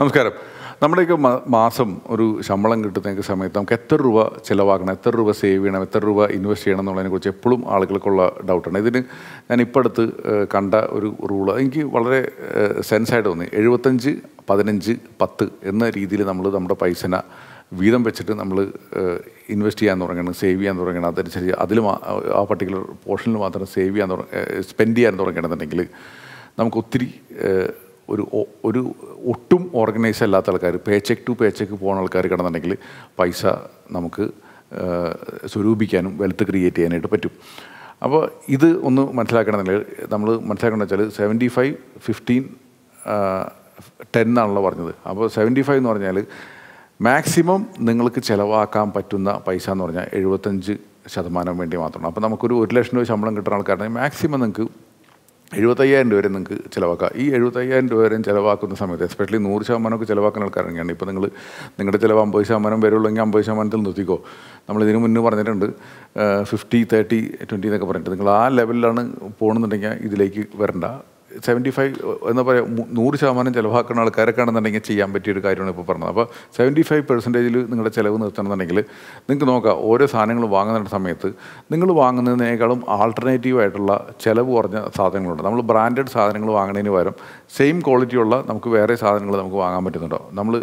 നമസ്കാരം നമ്മുടെയൊക്കെ മാസം ഒരു ശമ്പളം കിട്ടുന്ന സമയത്ത് നമുക്ക് എത്ര രൂപ ചിലവാക്കണം എത്ര രൂപ സേവ് ചെയ്യണം എത്ര രൂപ ഇൻവെസ്റ്റ് ചെയ്യണം എന്നുള്ളതിനെക്കുറിച്ച് എപ്പോഴും ആളുകൾക്കുള്ള ഡൗട്ടാണ് ഇതിന് ഞാൻ ഇപ്പോൾ അടുത്ത് കണ്ട ഒരു റൂൾ എനിക്ക് വളരെ സെൻസായിട്ട് തോന്നി എഴുപത്തഞ്ച് പതിനഞ്ച് പത്ത് എന്ന രീതിയിൽ നമ്മൾ നമ്മുടെ പൈസന വീതം വെച്ചിട്ട് നമ്മൾ ഇൻവെസ്റ്റ് ചെയ്യാൻ തുടങ്ങണം സേവ് ചെയ്യാൻ തുടങ്ങണം അതനുസരിച്ച് അതിൽ ആ പർട്ടിക്കുലർ പോർഷനിൽ മാത്രം സേവ് ചെയ്യാൻ തുടങ്ങ സ്പെൻഡ് ചെയ്യാൻ തുടങ്ങണമെന്നുണ്ടെങ്കിൽ നമുക്ക് ഒത്തിരി ഒരു ഒരു ഒട്ടും ഓർഗനൈസ് അല്ലാത്ത ആൾക്കാർ pay cheque to pay cheque പോകുന്ന ആൾക്കാർ കിടന്നുണ്ടെങ്കിൽ പൈസ നമുക്ക് സ്വരൂപിക്കാനും വെൽത്ത് ക്രിയേറ്റ് ചെയ്യാനായിട്ട് പറ്റും അപ്പോൾ ഇത് ഒന്ന് മനസ്സിലാക്കണമെന്നില്ല നമ്മൾ മനസ്സിലാക്കണമെന്ന് വെച്ചാൽ സെവൻറ്റി ഫൈവ് ഫിഫ്റ്റീൻ ടെൻ ആണല്ലോ പറഞ്ഞത് അപ്പോൾ സെവൻറ്റി ഫൈവ് എന്ന് പറഞ്ഞാൽ മാക്സിമം നിങ്ങൾക്ക് ചിലവാക്കാൻ പറ്റുന്ന പൈസ എന്ന് പറഞ്ഞാൽ എഴുപത്തഞ്ച് ശതമാനം വേണ്ടി മാത്രമാണ് അപ്പോൾ നമുക്കൊരു ഒരു ലക്ഷം രൂപ ശമ്പളം കിട്ടുന്ന ആൾക്കാരുടെ മാക്സിമം നിങ്ങൾക്ക് എഴുപത്തയ്യായിരം രൂപ വരെ നിങ്ങൾക്ക് ചിലവാക്കാം ഈ എഴുപത്തയ്യായിരം രൂപ വരെയും ചിലവാക്കുന്ന സമയത്ത് എസ്പെഷ്യലി നൂറ് ശതമാനമൊക്കെ ചിലവാക്കുന്ന ആൾക്കാരാണ് ഇപ്പോൾ നിങ്ങൾ നിങ്ങളുടെ ചിലവ് അമ്പത് ശതമാനം വരുള്ളെങ്കിൽ അമ്പത് ശതമാനത്തിൽ നിർത്തിക്കോ നമ്മൾ ഇതിന് മുന്നേ പറഞ്ഞിട്ടുണ്ട് ഫിഫ്റ്റി തേർട്ടി ട്വൻറ്റി എന്നൊക്കെ പറഞ്ഞിട്ട് നിങ്ങൾ ആ ലെവലിലാണ് പോകണമെന്നുണ്ടെങ്കിൽ ഇതിലേക്ക് വരണ്ട സെവൻറ്റി ഫൈവ് എന്ന് പറയുക നൂറ് ശതമാനം ചിലവാക്കുന്ന ആൾക്കാരൊക്കെയാണെന്നുണ്ടെങ്കിൽ ചെയ്യാൻ പറ്റിയൊരു കാര്യമാണ് ഇപ്പോൾ പറഞ്ഞത് അപ്പോൾ സെവൻറ്റി ഫൈവ് പെർസെൻറ്റേജിൽ നിങ്ങളുടെ ചിലവ് നിർത്തണമെന്നുണ്ടെങ്കിൽ നിങ്ങൾക്ക് നോക്കാം ഓരോ സാധനങ്ങൾ വാങ്ങുന്ന സമയത്ത് നിങ്ങൾ വാങ്ങുന്നതിനേക്കാളും ആൾട്ടർനേറ്റീവ് ആയിട്ടുള്ള ചിലവ് കുറഞ്ഞ സാധനങ്ങളുണ്ട് നമ്മൾ ബ്രാൻഡഡ് സാധനങ്ങൾ വാങ്ങുന്നതിന് പകരം സെയിം ക്വാളിറ്റിയുള്ള നമുക്ക് വേറെ സാധനങ്ങൾ നമുക്ക് വാങ്ങാൻ പറ്റുന്നുണ്ടോ നമ്മൾ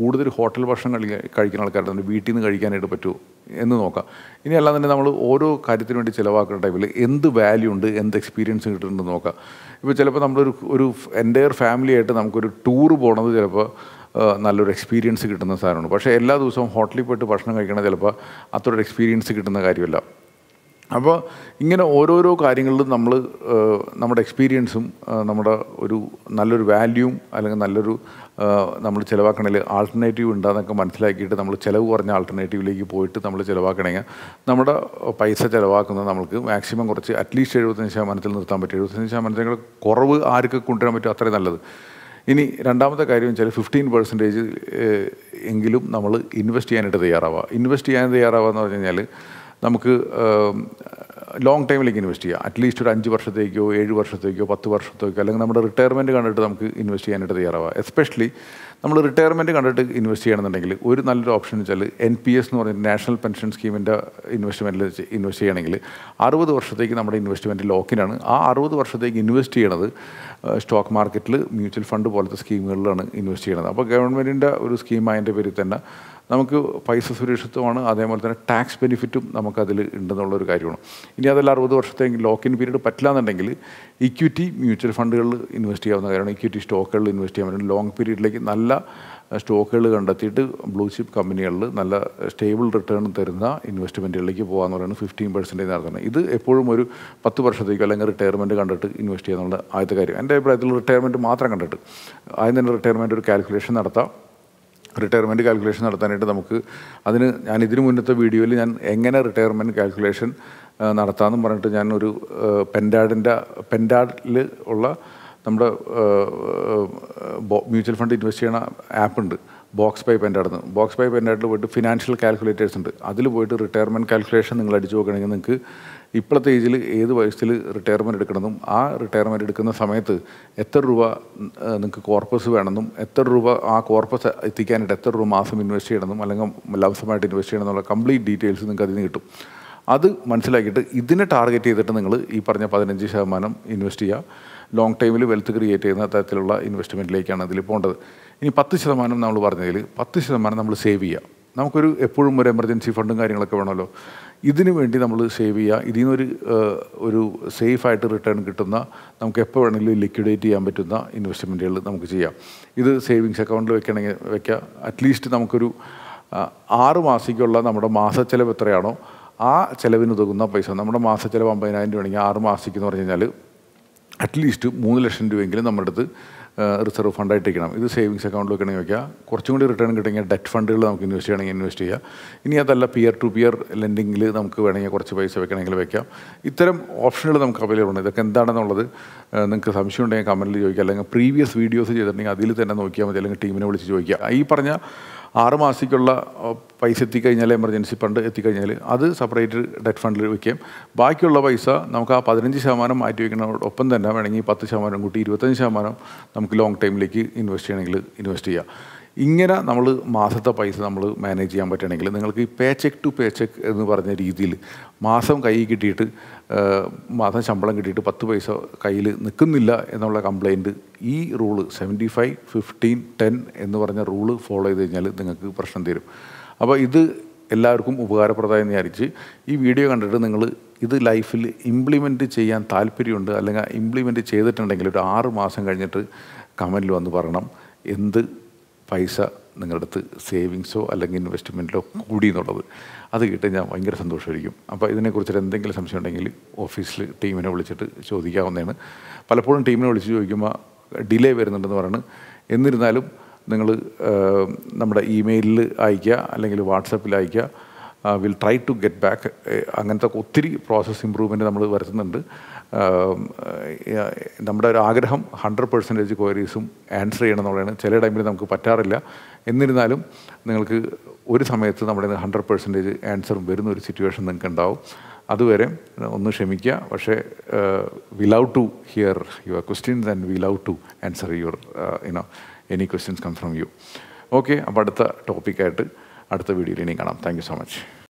കൂടുതൽ ഹോട്ടൽ ഭക്ഷണം കഴിക്കാൻ കഴിക്കുന്ന ആൾക്കാരുടെ വീട്ടിൽ നിന്ന് കഴിക്കാനായിട്ട് പറ്റുമോ എന്ന് നോക്കാം ഇനി അല്ലാതെ തന്നെ നമ്മൾ ഓരോ കാര്യത്തിന് വേണ്ടി ചിലവാക്കുന്ന ടൈമിൽ എന്ത് വാല്യൂ ഉണ്ട് എന്ത് എക്സ്പീരിയൻസ് കിട്ടുന്നുണ്ടെന്ന് നോക്കാം ഇപ്പോൾ ചിലപ്പോൾ നമ്മളൊരു ഒരു എൻ്റയർ ഫാമിലിയായിട്ട് നമുക്കൊരു ടൂർ പോകണത് ചിലപ്പോൾ നല്ലൊരു എക്സ്പീരിയൻസ് കിട്ടുന്ന സാധനമാണ് പക്ഷേ എല്ലാ ദിവസവും ഹോട്ടലിൽ പോയിട്ട് ഭക്ഷണം കഴിക്കണത് ചിലപ്പോൾ അത്രയൊരു എക്സ്പീരിയൻസ് കിട്ടുന്ന കാര്യമല്ല അപ്പോൾ ഇങ്ങനെ ഓരോരോ കാര്യങ്ങളിലും നമ്മൾ നമ്മുടെ എക്സ്പീരിയൻസും നമ്മുടെ ഒരു നല്ലൊരു വാല്യൂവും അല്ലെങ്കിൽ നല്ലൊരു നമ്മൾ ചിലവാക്കണമെങ്കിൽ ആൾട്ടർനേറ്റീവ് ഉണ്ടാകുന്നൊക്കെ മനസ്സിലാക്കിയിട്ട് നമ്മൾ ചിലവ് കുറഞ്ഞ ആൾട്ടർനേറ്റീവിലേക്ക് പോയിട്ട് നമ്മൾ ചിലവാക്കണമെങ്കിൽ നമ്മുടെ പൈസ ചിലവാക്കുന്നത് നമുക്ക് മാക്സിമം കുറച്ച് അറ്റ്ലീസ്റ്റ് എഴുപത്തഞ്ച് ശതമാനത്തിൽ നിർത്താൻ പറ്റും എഴുപത്തഞ്ച് ശതമാനത്തിൽ കുറവ് ആർക്ക് കൊണ്ടുവരാൻ പറ്റും അത്രയും നല്ലത് ഇനി രണ്ടാമത്തെ കാര്യം വെച്ചാൽ ഫിഫ്റ്റീൻ പെർസെൻറ്റേജ് എങ്കിലും നമ്മൾ ഇൻവെസ്റ്റ് ചെയ്യാനായിട്ട് തയ്യാറാവുക ഇൻവെസ്റ്റ് ചെയ്യാൻ തയ്യാറാവുക എന്ന് പറഞ്ഞു കഴിഞ്ഞാൽ നമുക്ക് ലോങ് ടൈമിലേക്ക് ഇൻവെസ്റ്റ് ചെയ്യാം അറ്റ്ലീസ്റ്റ് ഒരു അഞ്ച് വർഷത്തേക്കോ ഏഴ് വർഷത്തേക്കോ പത്ത് വർഷത്തേക്കോ അല്ലെങ്കിൽ നമ്മുടെ റിട്ടയർമെൻറ്റ് കണ്ടിട്ട് നമുക്ക് ഇൻവെസ്റ്റ് ചെയ്യാനായിട്ട് തയ്യാറാവാം എസ്പെഷ്യലി നമ്മൾ റിട്ടയർമെൻറ്റ് കണ്ടിട്ട് ഇൻവെസ്റ്റ് ചെയ്യണമെന്നുണ്ടെങ്കിൽ ഒരു നല്ലൊരു ഓപ്ഷൻ എന്ന് വെച്ചാൽ എൻ പി എസ് എന്ന് പറഞ്ഞ നാഷണൽ പെൻഷൻ സ്കീമിൻ്റെ ഇൻവെസ്റ്റ്മെൻറ്റിൽ ഇൻവെസ്റ്റ് ചെയ്യണമെങ്കിൽ അറുപത് വർഷത്തേക്ക് നമ്മുടെ ഇൻവെസ്റ്റ്മെൻറ്റ് ലോക്കിനാണ് ആ അറുപത് വർഷത്തേക്ക് ഇൻവെസ്റ്റ് ചെയ്യണത് സ്റ്റോക്ക് മാർക്കറ്റിൽ മ്യൂച്വൽ ഫണ്ട് പോലത്തെ സ്കീമുകളിലാണ് ഇൻവെസ്റ്റ് ചെയ്യണത് അപ്പോൾ ഗവൺമെൻറ്റിൻ്റെ ഒരു സ്കീമായതിൻ്റെ പേരിൽ തന്നെ നമുക്ക് പൈസ സുരക്ഷിതമാണ് അതേപോലെ തന്നെ ടാക്സ് ബെനിഫിറ്റും നമുക്കതിൽ ഉണ്ടെന്നുള്ളൊരു കാര്യമാണ് ഇനി അതെല്ലാം അറുപത് വർഷത്തേക്ക് ലോക്ക് ഇൻ പീരീഡ് പറ്റില്ല എന്നുണ്ടെങ്കിൽ ഇക്വിറ്റി മ്യൂച്വൽ ഫണ്ടുകളിൽ ഇൻവെസ്റ്റ് ചെയ്യാവുന്ന കാര്യമാണ് ഇക്വിറ്റി സ്റ്റോക്കുകളിൽ ഇൻവെസ്റ്റ് ചെയ്യാൻ പറ്റും ലോങ് പീരീഡിലേക്ക് നല്ല സ്റ്റോക്കുകൾ കണ്ടെത്തിയിട്ട് ബ്ലൂ ചിപ്പ് കമ്പനികളിൽ നല്ല സ്റ്റേബിൾ റിട്ടേൺ തരുന്ന ഇൻവെസ്റ്റ്മെൻറ്റുകളിലേക്ക് പോകാമെന്ന് പറയുന്നത് ഫിഫ്റ്റീൻ പെർസെൻറ്റേജ് നടത്തുന്നത് ഇത് എപ്പോഴും ഒരു പത്ത് വർഷത്തേക്കോ അല്ലെങ്കിൽ റിട്ടയർമെൻറ്റ് കണ്ടിട്ട് ഇൻവെസ്റ്റ് ചെയ്യാന്നുള്ള ആദ്യത്തെ കാര്യം എൻ്റെ അഭിപ്രായത്തിൽ റിട്ടയർമെൻറ്റ് മാത്രം കണ്ടിട്ട് ആദ്യം തന്നെ റിട്ടയർമെൻറ്റ് ഒരു കാൽക്കുലേഷൻ നടത്താം റിട്ടയർമെൻറ്റ് കാൽക്കുലേഷൻ നടത്താനായിട്ട് നമുക്ക് അതിന് ഞാൻ ഇതിനു മുന്നത്തെ വീഡിയോയിൽ ഞാൻ എങ്ങനെ റിട്ടയർമെൻറ്റ് കാൽക്കുലേഷൻ നടത്താമെന്നും പറഞ്ഞിട്ട് ഞാൻ ഒരു പെൻഡാഡിൻ്റെ പെൻഡാഡിൽ ഉള്ള നമ്മുടെ മ്യൂച്വൽ ഫണ്ട് ഇൻവെസ്റ്റ് ചെയ്യണ ആപ്പുണ്ട് ബോക്സ് പൈപ്പ് എൻ്റെ അടുത്ത് ബോക്സ് പൈപ്പ് എൻ്റെ അടുത്ത് പോയിട്ട് ഫിനാൻഷ്യൽ കാൽക്കുലേറ്റേഴ്സ് ഉണ്ട് അതിൽ പോയിട്ട് റിട്ടയർമെൻറ്റ് കാൽക്കുലേഷൻ നിങ്ങൾ അടിച്ചു നോക്കുകയാണെങ്കിൽ നിങ്ങൾക്ക് ഇപ്പോഴത്തെ ഏജിൽ ഏത് വയസ്സിൽ റിട്ടയർമെൻറ്റ് എടുക്കണമെന്നും ആ റിട്ടയർമെൻറ്റ് എടുക്കുന്ന സമയത്ത് എത്ര രൂപ നിങ്ങൾക്ക് കോർപ്പസ് വേണമെന്നും എത്ര രൂപ ആ കോർപ്പസ് എത്തിക്കാനായിട്ട് എത്ര രൂപ മാസം ഇൻവെസ്റ്റ് ചെയ്യണമെന്നും അല്ലെങ്കിൽ ലവസമായിട്ട് ഇൻവെസ്റ്റ് ചെയ്യണം എന്നുള്ള കംപ്ലീറ്റ് ഡീറ്റെയിൽസ് നിങ്ങൾക്ക് അതിൽ നിന്ന് കിട്ടും അത് മനസ്സിലാക്കിയിട്ട് ഇതിനെ ടാർഗറ്റ് ചെയ്തിട്ട് നിങ്ങൾ ഈ പറഞ്ഞ പതിനഞ്ച് ശതമാനം ഇൻവെസ്റ്റ് ചെയ്യുക ലോങ് ടൈമിൽ വെൽത്ത് ക്രിയേറ്റ് ചെയ്യുന്ന തരത്തിലുള്ള ഇൻവെസ്റ്റ്മെൻറ്റിലേക്കാണ് അതിൽ പോകേണ്ടത് ഇനി പത്ത് ശതമാനം നമ്മൾ പറഞ്ഞതിൽ പത്ത് ശതമാനം നമ്മൾ സേവ് ചെയ്യുക നമുക്കൊരു എപ്പോഴും ഒരു എമർജൻസി ഫണ്ടും കാര്യങ്ങളൊക്കെ വേണമല്ലോ ഇതിനു വേണ്ടി നമ്മൾ സേവ് ചെയ്യുക ഇതിൽ നിന്നൊരു ഒരു സേഫായിട്ട് റിട്ടേൺ കിട്ടുന്ന നമുക്ക് എപ്പോൾ വേണമെങ്കിലും ലിക്വിഡേറ്റ് ചെയ്യാൻ പറ്റുന്ന ഇൻവെസ്റ്റ്മെൻറ്റുകൾ നമുക്ക് ചെയ്യാം ഇത് സേവിങ്സ് അക്കൗണ്ടിൽ വെക്കണമെങ്കിൽ വെക്കുക അറ്റ്ലീസ്റ്റ് നമുക്കൊരു ആറ് മാസിക്കുള്ള നമ്മുടെ ചെലവ് എത്രയാണോ ആ ചിലവിന് ഉതകുന്ന പൈസ നമ്മുടെ മാസച്ചെലവ് അമ്പതിനായിരം രൂപയാണെങ്കിൽ ആറ് മാസിക്കെന്ന് പറഞ്ഞു കഴിഞ്ഞാൽ അറ്റ്ലീസ്റ്റ് മൂന്ന് ലക്ഷം രൂപയെങ്കിലും നമ്മുടെ അടുത്ത് റിസർവ് ഫണ്ടായിട്ട് വയ്ക്കണം ഇത് സേവിങ്സ് അക്കൗണ്ടിൽ വെക്കണമെങ്കിൽ വയ്ക്കുക കുറച്ചും കൂടി റിട്ടേൺ കിട്ടണമെങ്കിൽ ഡെറ്റ് ഫണ്ടുകൾ നമുക്ക് ഇൻവെസ്റ്റ് ചെയ്യണമെങ്കിൽ ഇൻവെസ്റ്റ് ചെയ്യുക ഇനി അതല്ല പിയർ ടു പിയർ ലെൻഡിങ്ങിൽ നമുക്ക് വേണമെങ്കിൽ കുറച്ച് പൈസ വെക്കണമെങ്കിൽ വെക്കാം ഇത്തരം ഓപ്ഷനുകൾ നമുക്ക് അവൈലബിൾ ഉണ്ട് ഇതൊക്കെ എന്താണെന്നുള്ളത് നിങ്ങൾക്ക് സംശയം ഉണ്ടെങ്കിൽ കമൻറ്റിൽ ചോദിക്കുക അല്ലെങ്കിൽ പ്രീവിയസ് വീഡിയോസ് ചെയ്തിട്ടുണ്ടെങ്കിൽ അതിൽ തന്നെ നോക്കിയാൽ മതി അല്ലെങ്കിൽ ടീമിനെ വിളിച്ച് ചോദിക്കുക ഈ പറഞ്ഞ ആറ് മാസത്തേക്കുള്ള പൈസ എത്തിക്കഴിഞ്ഞാൽ എമർജൻസി ഫണ്ട് എത്തിക്കഴിഞ്ഞാൽ അത് സെപ്പറേറ്റ് ഡെറ്റ് ഫണ്ടിൽ വയ്ക്കുകയും ബാക്കിയുള്ള പൈസ നമുക്ക് ആ പതിനഞ്ച് ശതമാനം മാറ്റി വയ്ക്കുന്നതോടൊപ്പം തന്നെ വേണമെങ്കിൽ പത്ത് ശതമാനം കൂട്ടി ഇരുപത്തഞ്ച് ശതമാനം നമുക്ക് ലോങ് ടൈമിലേക്ക് ഇൻവെസ്റ്റ് ചെയ്യണമെങ്കിൽ ഇൻവെസ്റ്റ് ചെയ്യാം ഇങ്ങനെ നമ്മൾ മാസത്തെ പൈസ നമ്മൾ മാനേജ് ചെയ്യാൻ പറ്റുകയാണെങ്കിൽ നിങ്ങൾക്ക് ഈ pay cheque to pay cheque എന്ന് പറഞ്ഞ രീതിയിൽ മാസം കൈ കിട്ടിയിട്ട് മാസം ശമ്പളം കിട്ടിയിട്ട് പത്ത് പൈസ കയ്യിൽ നിൽക്കുന്നില്ല എന്നുള്ള കംപ്ലൈൻറ്റ് ഈ rule seventy five fifteen ten എന്ന് പറഞ്ഞ റൂള് ഫോളോ ചെയ്ത് കഴിഞ്ഞാൽ നിങ്ങൾക്ക് പ്രശ്നം തരും അപ്പോൾ ഇത് എല്ലാവർക്കും ഉപകാരപ്രദമായി വിചാരിച്ച് ഈ വീഡിയോ കണ്ടിട്ട് നിങ്ങൾ ഇത് ലൈഫിൽ ഇംപ്ലിമെൻറ്റ് ചെയ്യാൻ താല്പര്യമുണ്ട് അല്ലെങ്കിൽ ഇംപ്ലിമെൻറ്റ് ചെയ്തിട്ടുണ്ടെങ്കിൽ ഒരു ആറ് മാസം കഴിഞ്ഞിട്ട് കമൻറ്റിൽ വന്ന് പറയണം എന്ത് പൈസ നിങ്ങളുടെ അടുത്ത് സേവിങ്സോ അല്ലെങ്കിൽ ഇൻവെസ്റ്റ്മെൻറ്റിലോ കൂടി എന്നുള്ളത് അത് കിട്ടി ഞാൻ ഭയങ്കര സന്തോഷമായിരിക്കും അപ്പോൾ ഇതിനെക്കുറിച്ച് എന്തെങ്കിലും സംശയം ഉണ്ടെങ്കിൽ ഓഫീസിൽ ടീമിനെ വിളിച്ചിട്ട് ചോദിക്കാവുന്നതാണ് പലപ്പോഴും ടീമിനെ വിളിച്ച് ചോദിക്കുമ്പോൾ ഡിലേ വരുന്നുണ്ടെന്ന് പറയുന്നത് എന്നിരുന്നാലും നിങ്ങൾ നമ്മുടെ ഇമെയിലിൽ അയയ്ക്കുക അല്ലെങ്കിൽ വാട്സപ്പിൽ അയയ്ക്കുക will try to get back അങ്ങനത്തെ ഒത്തിരി പ്രോസസ്സ് ഇമ്പ്രൂവ്മെൻറ്റ് നമ്മൾ വരുത്തുന്നുണ്ട് നമ്മുടെ ഒരു ആഗ്രഹം ഹൺഡ്രഡ് പെർസെൻറ്റേജ് ക്വയറീസും ആൻസർ ചെയ്യണം എന്നുള്ളതാണ് ചില ടൈമിൽ നമുക്ക് പറ്റാറില്ല എന്നിരുന്നാലും നിങ്ങൾക്ക് ഒരു സമയത്ത് നമ്മുടെ ഹൺഡ്രഡ് പെർസെൻറ്റേജ് ആൻസറും വരുന്ന ഒരു സിറ്റുവേഷൻ നിങ്ങൾക്ക് ഉണ്ടാവും അതുവരെ ഒന്ന് ക്ഷമിക്കുക പക്ഷേ we love to hear your questions and we love to answer your you know any questions come from you okay അപ്പോൾ അടുത്ത ടോപ്പിക്കായിട്ട് അടുത്ത വീഡിയോയിൽ ഇനിയും കാണാം താങ്ക് സോ മച്ച്